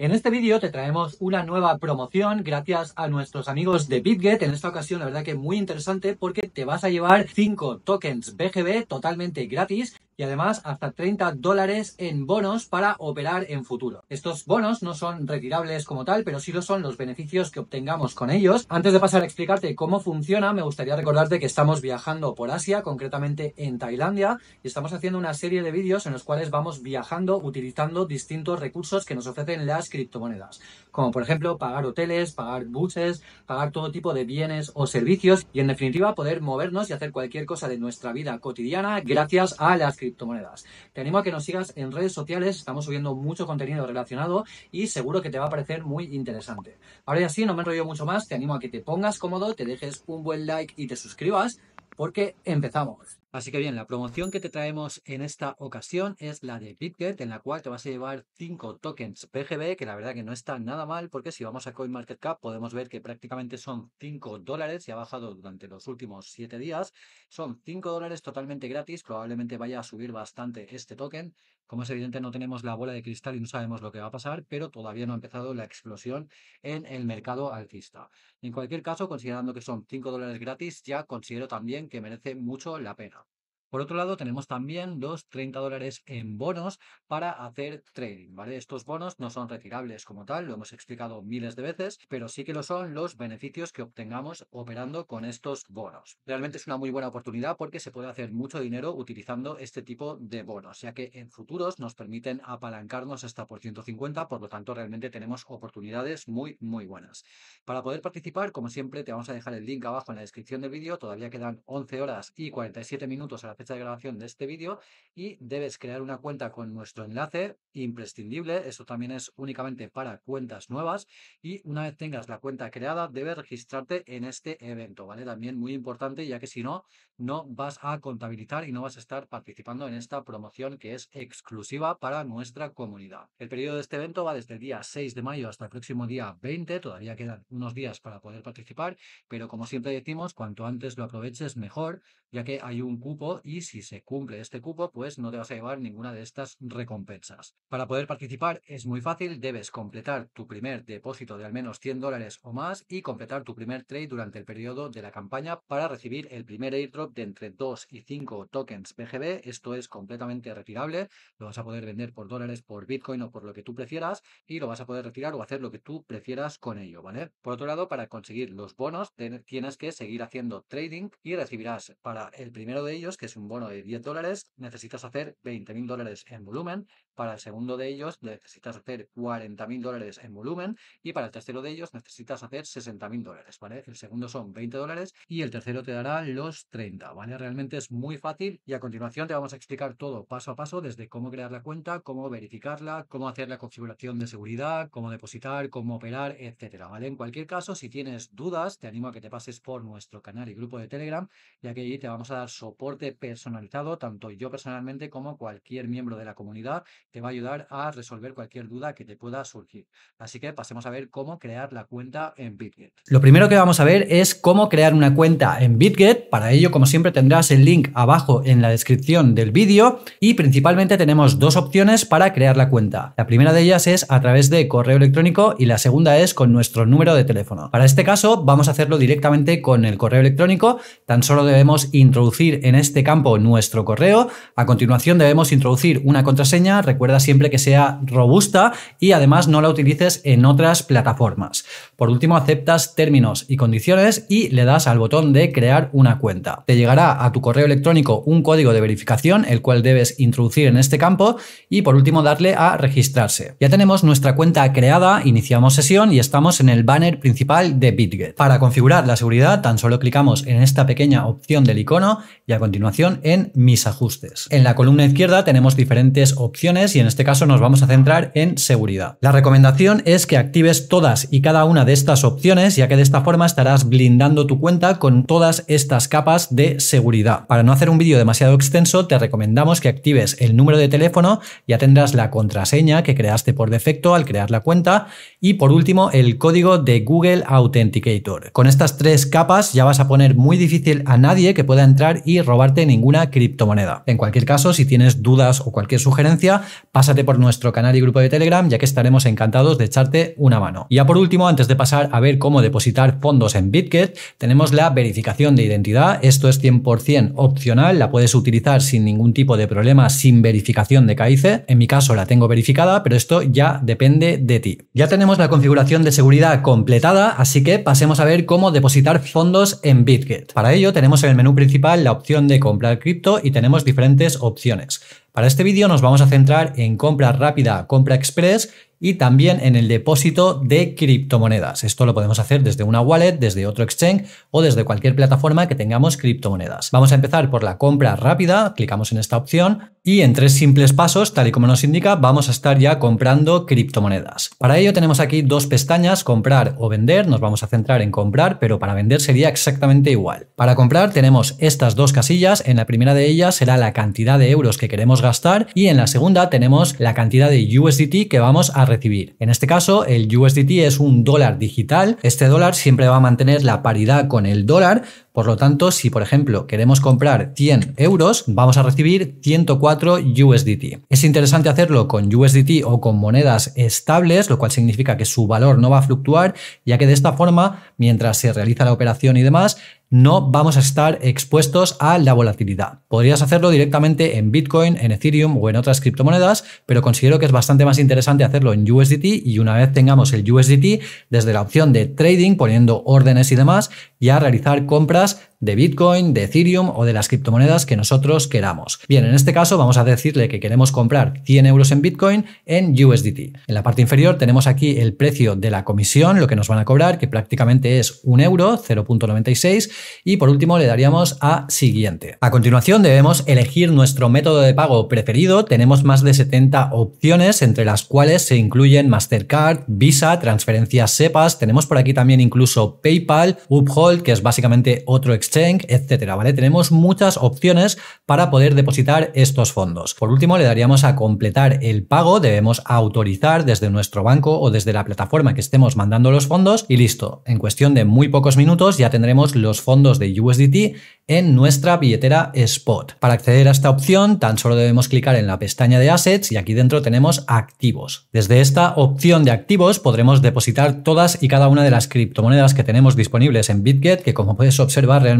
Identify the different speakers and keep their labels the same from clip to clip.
Speaker 1: En este vídeo te traemos una nueva promoción gracias a nuestros amigos de BitGet. En esta ocasión, la verdad que muy interesante porque te vas a llevar 5 tokens BGB totalmente gratis y además hasta 30 dólares en bonos para operar en futuro. Estos bonos no son retirables como tal, pero sí lo son los beneficios que obtengamos con ellos. Antes de pasar a explicarte cómo funciona, me gustaría recordarte que estamos viajando por Asia, concretamente en Tailandia, y estamos haciendo una serie de vídeos en los cuales vamos viajando utilizando distintos recursos que nos ofrecen las criptomonedas, como por ejemplo pagar hoteles, pagar buses, pagar todo tipo de bienes o servicios y en definitiva poder movernos y hacer cualquier cosa de nuestra vida cotidiana gracias a las criptomonedas. Te animo a que nos sigas en redes sociales, estamos subiendo mucho contenido relacionado y seguro que te va a parecer muy interesante. Ahora ya sí, no me enrollo mucho más, te animo a que te pongas cómodo, te dejes un buen like y te suscribas porque empezamos. Así que bien, la promoción que te traemos en esta ocasión es la de BitGet, en la cual te vas a llevar 5 tokens PGB, que la verdad que no está nada mal, porque si vamos a CoinMarketCap podemos ver que prácticamente son 5 dólares y ha bajado durante los últimos 7 días. Son 5 dólares totalmente gratis, probablemente vaya a subir bastante este token, como es evidente, no tenemos la bola de cristal y no sabemos lo que va a pasar, pero todavía no ha empezado la explosión en el mercado alcista. En cualquier caso, considerando que son 5 dólares gratis, ya considero también que merece mucho la pena. Por otro lado, tenemos también los 30 dólares en bonos para hacer trading, ¿vale? Estos bonos no son retirables como tal, lo hemos explicado miles de veces, pero sí que lo son los beneficios que obtengamos operando con estos bonos. Realmente es una muy buena oportunidad porque se puede hacer mucho dinero utilizando este tipo de bonos, ya que en futuros nos permiten apalancarnos hasta por 150, por lo tanto realmente tenemos oportunidades muy, muy buenas. Para poder participar, como siempre, te vamos a dejar el link abajo en la descripción del vídeo, todavía quedan 11 horas y 47 minutos a la fecha de grabación de este vídeo y debes crear una cuenta con nuestro enlace imprescindible. Eso también es únicamente para cuentas nuevas y una vez tengas la cuenta creada debes registrarte en este evento, ¿vale? También muy importante ya que si no, no vas a contabilizar y no vas a estar participando en esta promoción que es exclusiva para nuestra comunidad. El periodo de este evento va desde el día 6 de mayo hasta el próximo día 20, todavía quedan unos días para poder participar, pero como siempre decimos, cuanto antes lo aproveches mejor, ya que hay un cupo y si se cumple este cupo, pues no te vas a llevar ninguna de estas recompensas. Para poder participar es muy fácil, debes completar tu primer depósito de al menos 100 dólares o más y completar tu primer trade durante el periodo de la campaña para recibir el primer airdrop de entre 2 y 5 tokens BGB. Esto es completamente retirable, lo vas a poder vender por dólares, por Bitcoin o por lo que tú prefieras y lo vas a poder retirar o hacer lo que tú prefieras con ello, ¿vale? Por otro lado, para conseguir los bonos tienes que seguir haciendo trading y recibirás para el primero de ellos, que es un bono de 10 dólares, necesitas hacer 20 mil dólares en volumen para el segundo de ellos necesitas hacer 40.000 dólares en volumen y para el tercero de ellos necesitas hacer 60.000 dólares, ¿vale? El segundo son 20 dólares y el tercero te dará los 30, ¿vale? Realmente es muy fácil y a continuación te vamos a explicar todo paso a paso desde cómo crear la cuenta, cómo verificarla, cómo hacer la configuración de seguridad, cómo depositar, cómo operar, etcétera, ¿vale? En cualquier caso, si tienes dudas, te animo a que te pases por nuestro canal y grupo de Telegram, ya que allí te vamos a dar soporte personalizado, tanto yo personalmente como cualquier miembro de la comunidad te va a ayudar a resolver cualquier duda que te pueda surgir. Así que pasemos a ver cómo crear la cuenta en Bitget. Lo primero que vamos a ver es cómo crear una cuenta en Bitget. Para ello, como siempre, tendrás el link abajo en la descripción del vídeo y principalmente tenemos dos opciones para crear la cuenta. La primera de ellas es a través de correo electrónico y la segunda es con nuestro número de teléfono. Para este caso, vamos a hacerlo directamente con el correo electrónico. Tan solo debemos introducir en este campo nuestro correo. A continuación, debemos introducir una contraseña recuerda siempre que sea robusta y además no la utilices en otras plataformas. Por último, aceptas términos y condiciones y le das al botón de crear una cuenta. Te llegará a tu correo electrónico un código de verificación, el cual debes introducir en este campo y por último darle a registrarse. Ya tenemos nuestra cuenta creada, iniciamos sesión y estamos en el banner principal de Bitget. Para configurar la seguridad, tan solo clicamos en esta pequeña opción del icono y a continuación en Mis ajustes. En la columna izquierda tenemos diferentes opciones y en este caso nos vamos a centrar en seguridad. La recomendación es que actives todas y cada una de estas opciones ya que de esta forma estarás blindando tu cuenta con todas estas capas de seguridad. Para no hacer un vídeo demasiado extenso te recomendamos que actives el número de teléfono, ya tendrás la contraseña que creaste por defecto al crear la cuenta y por último, el código de Google Authenticator. Con estas tres capas ya vas a poner muy difícil a nadie que pueda entrar y robarte ninguna criptomoneda. En cualquier caso, si tienes dudas o cualquier sugerencia, pásate por nuestro canal y grupo de Telegram, ya que estaremos encantados de echarte una mano. Y ya por último, antes de pasar a ver cómo depositar fondos en BitGet, tenemos la verificación de identidad. Esto es 100% opcional, la puedes utilizar sin ningún tipo de problema, sin verificación de CAICE. En mi caso la tengo verificada, pero esto ya depende de ti. Ya tenemos la configuración de seguridad completada, así que pasemos a ver cómo depositar fondos en BitGet. Para ello tenemos en el menú principal la opción de comprar cripto y tenemos diferentes opciones. Para este vídeo nos vamos a centrar en compra rápida, compra express y también en el depósito de criptomonedas. Esto lo podemos hacer desde una wallet, desde otro exchange o desde cualquier plataforma que tengamos criptomonedas. Vamos a empezar por la compra rápida, clicamos en esta opción y en tres simples pasos, tal y como nos indica, vamos a estar ya comprando criptomonedas. Para ello tenemos aquí dos pestañas, comprar o vender. Nos vamos a centrar en comprar, pero para vender sería exactamente igual. Para comprar tenemos estas dos casillas. En la primera de ellas será la cantidad de euros que queremos gastar y en la segunda tenemos la cantidad de USDT que vamos a recibir. En este caso, el USDT es un dólar digital. Este dólar siempre va a mantener la paridad con el dólar, por lo tanto, si por ejemplo queremos comprar 100 euros, vamos a recibir 104 USDT. Es interesante hacerlo con USDT o con monedas estables, lo cual significa que su valor no va a fluctuar, ya que de esta forma, mientras se realiza la operación y demás, no vamos a estar expuestos a la volatilidad. Podrías hacerlo directamente en Bitcoin, en Ethereum o en otras criptomonedas, pero considero que es bastante más interesante hacerlo en USDT y una vez tengamos el USDT, desde la opción de trading, poniendo órdenes y demás, ya realizar compras de Bitcoin, de Ethereum o de las criptomonedas que nosotros queramos. Bien, en este caso vamos a decirle que queremos comprar 100 euros en Bitcoin en USDT. En la parte inferior tenemos aquí el precio de la comisión, lo que nos van a cobrar, que prácticamente es 1 euro, 0.96, y por último le daríamos a siguiente. A continuación debemos elegir nuestro método de pago preferido. Tenemos más de 70 opciones, entre las cuales se incluyen Mastercard, Visa, transferencias SEPAS, tenemos por aquí también incluso PayPal, Uphold, que es básicamente otro etcétera, ¿vale? Tenemos muchas opciones para poder depositar estos fondos. Por último, le daríamos a completar el pago, debemos autorizar desde nuestro banco o desde la plataforma que estemos mandando los fondos y listo. En cuestión de muy pocos minutos ya tendremos los fondos de USDT en nuestra billetera Spot. Para acceder a esta opción, tan solo debemos clicar en la pestaña de Assets y aquí dentro tenemos Activos. Desde esta opción de Activos podremos depositar todas y cada una de las criptomonedas que tenemos disponibles en BitGet, que como puedes observar realmente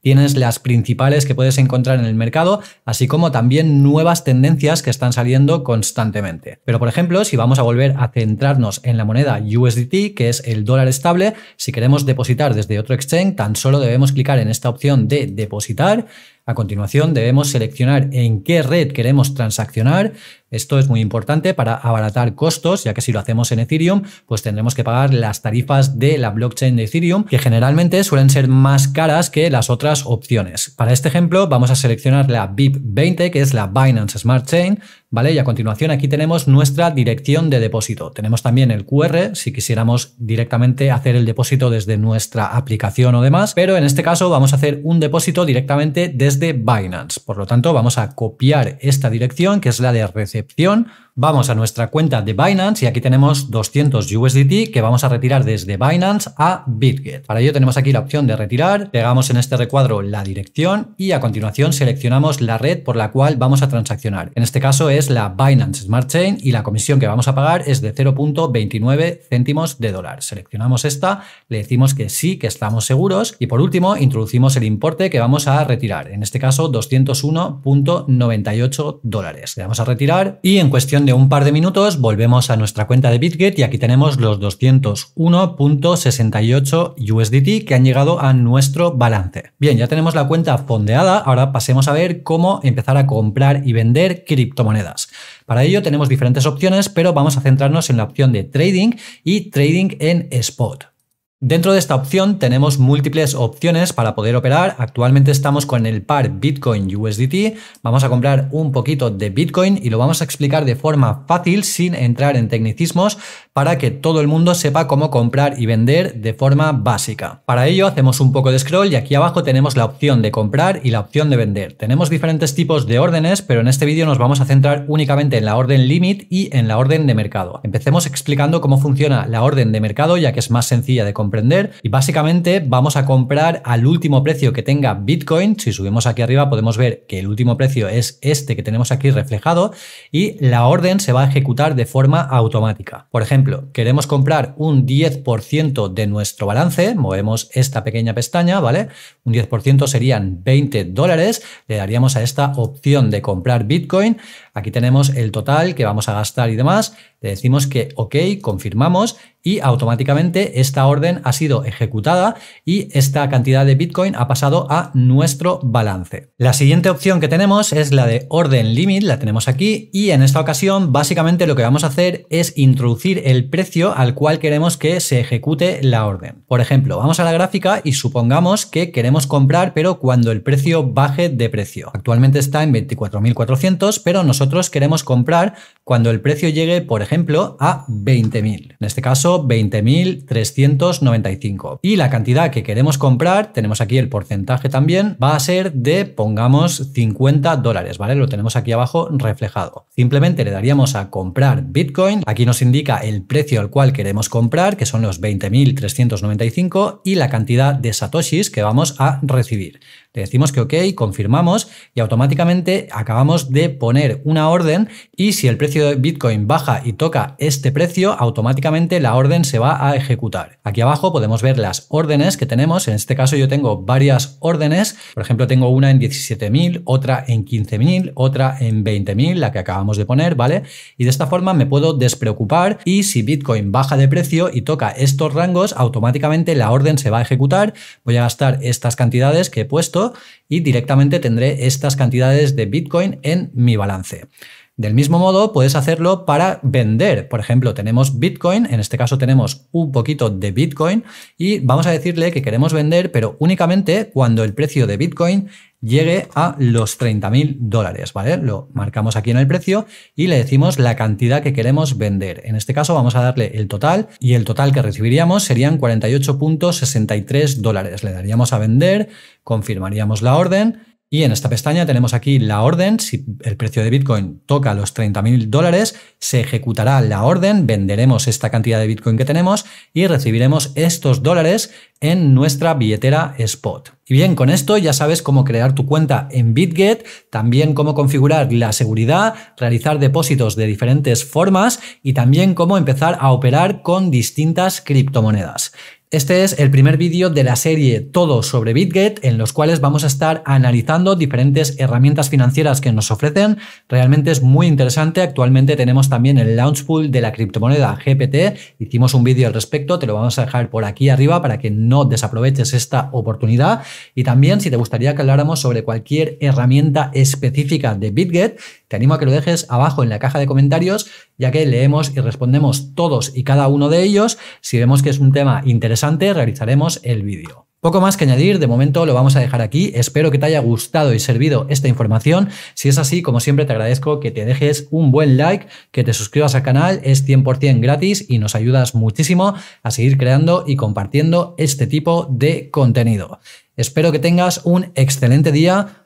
Speaker 1: tienes las principales que puedes encontrar en el mercado, así como también nuevas tendencias que están saliendo constantemente. Pero por ejemplo, si vamos a volver a centrarnos en la moneda USDT, que es el dólar estable, si queremos depositar desde otro exchange, tan solo debemos clicar en esta opción de depositar. A continuación debemos seleccionar en qué red queremos transaccionar, esto es muy importante para abaratar costos, ya que si lo hacemos en Ethereum, pues tendremos que pagar las tarifas de la blockchain de Ethereum, que generalmente suelen ser más caras que las otras opciones. Para este ejemplo, vamos a seleccionar la BIP20, que es la Binance Smart Chain, ¿vale? Y a continuación aquí tenemos nuestra dirección de depósito. Tenemos también el QR, si quisiéramos directamente hacer el depósito desde nuestra aplicación o demás, pero en este caso vamos a hacer un depósito directamente desde Binance. Por lo tanto, vamos a copiar esta dirección, que es la de recepción excepción Vamos a nuestra cuenta de Binance y aquí tenemos 200 USDT que vamos a retirar desde Binance a Bitget. Para ello tenemos aquí la opción de retirar, pegamos en este recuadro la dirección y a continuación seleccionamos la red por la cual vamos a transaccionar. En este caso es la Binance Smart Chain y la comisión que vamos a pagar es de 0.29 céntimos de dólar. Seleccionamos esta, le decimos que sí, que estamos seguros y por último introducimos el importe que vamos a retirar. En este caso 201.98 dólares. Le damos a retirar y en cuestión de de un par de minutos volvemos a nuestra cuenta de Bitget y aquí tenemos los 201.68 USDT que han llegado a nuestro balance. Bien, ya tenemos la cuenta fondeada, ahora pasemos a ver cómo empezar a comprar y vender criptomonedas. Para ello tenemos diferentes opciones, pero vamos a centrarnos en la opción de trading y trading en spot. Dentro de esta opción tenemos múltiples opciones para poder operar. Actualmente estamos con el par Bitcoin-USDT. Vamos a comprar un poquito de Bitcoin y lo vamos a explicar de forma fácil sin entrar en tecnicismos para que todo el mundo sepa cómo comprar y vender de forma básica. Para ello hacemos un poco de scroll y aquí abajo tenemos la opción de comprar y la opción de vender. Tenemos diferentes tipos de órdenes, pero en este vídeo nos vamos a centrar únicamente en la orden limit y en la orden de mercado. Empecemos explicando cómo funciona la orden de mercado ya que es más sencilla de comprar y básicamente vamos a comprar al último precio que tenga Bitcoin. Si subimos aquí arriba podemos ver que el último precio es este que tenemos aquí reflejado y la orden se va a ejecutar de forma automática. Por ejemplo, queremos comprar un 10% de nuestro balance, movemos esta pequeña pestaña, ¿vale? Un 10% serían 20 dólares, le daríamos a esta opción de comprar Bitcoin. Aquí tenemos el total que vamos a gastar y demás. Le decimos que OK, confirmamos y automáticamente esta orden ha sido ejecutada y esta cantidad de Bitcoin ha pasado a nuestro balance. La siguiente opción que tenemos es la de orden limit, la tenemos aquí y en esta ocasión básicamente lo que vamos a hacer es introducir el precio al cual queremos que se ejecute la orden. Por ejemplo, vamos a la gráfica y supongamos que queremos comprar pero cuando el precio baje de precio. Actualmente está en 24.400 pero nosotros nosotros queremos comprar cuando el precio llegue, por ejemplo, a 20.000. En este caso, 20.395. Y la cantidad que queremos comprar, tenemos aquí el porcentaje también, va a ser de, pongamos, 50 dólares, ¿vale? Lo tenemos aquí abajo reflejado. Simplemente le daríamos a comprar Bitcoin. Aquí nos indica el precio al cual queremos comprar, que son los 20.395, y la cantidad de satoshis que vamos a recibir. Le decimos que ok, confirmamos y automáticamente acabamos de poner una orden y si el precio de Bitcoin baja y toca este precio, automáticamente la orden se va a ejecutar. Aquí abajo podemos ver las órdenes que tenemos. En este caso yo tengo varias órdenes. Por ejemplo, tengo una en 17.000, otra en 15.000, otra en 20.000, la que acabamos de poner, ¿vale? Y de esta forma me puedo despreocupar y si Bitcoin baja de precio y toca estos rangos, automáticamente la orden se va a ejecutar. Voy a gastar estas cantidades que he puesto y directamente tendré estas cantidades de Bitcoin en mi balance. Del mismo modo, puedes hacerlo para vender. Por ejemplo, tenemos Bitcoin, en este caso tenemos un poquito de Bitcoin y vamos a decirle que queremos vender, pero únicamente cuando el precio de Bitcoin llegue a los 30.000 dólares, ¿vale? Lo marcamos aquí en el precio y le decimos la cantidad que queremos vender. En este caso vamos a darle el total y el total que recibiríamos serían 48.63 dólares. Le daríamos a vender, confirmaríamos la orden y en esta pestaña tenemos aquí la orden. Si el precio de Bitcoin toca los 30.000 dólares, se ejecutará la orden, venderemos esta cantidad de Bitcoin que tenemos y recibiremos estos dólares en nuestra billetera Spot. Y bien, con esto ya sabes cómo crear tu cuenta en BitGet, también cómo configurar la seguridad, realizar depósitos de diferentes formas y también cómo empezar a operar con distintas criptomonedas. Este es el primer vídeo de la serie Todo sobre BitGet, en los cuales vamos a estar analizando diferentes herramientas financieras que nos ofrecen. Realmente es muy interesante. Actualmente tenemos también el launch pool de la criptomoneda GPT. Hicimos un vídeo al respecto, te lo vamos a dejar por aquí arriba para que no desaproveches esta oportunidad. Y también si te gustaría que habláramos sobre cualquier herramienta específica de BitGet, te animo a que lo dejes abajo en la caja de comentarios, ya que leemos y respondemos todos y cada uno de ellos. Si vemos que es un tema interesante, realizaremos el vídeo. Poco más que añadir, de momento lo vamos a dejar aquí. Espero que te haya gustado y servido esta información. Si es así, como siempre te agradezco que te dejes un buen like, que te suscribas al canal, es 100% gratis y nos ayudas muchísimo a seguir creando y compartiendo este tipo de contenido. Espero que tengas un excelente día.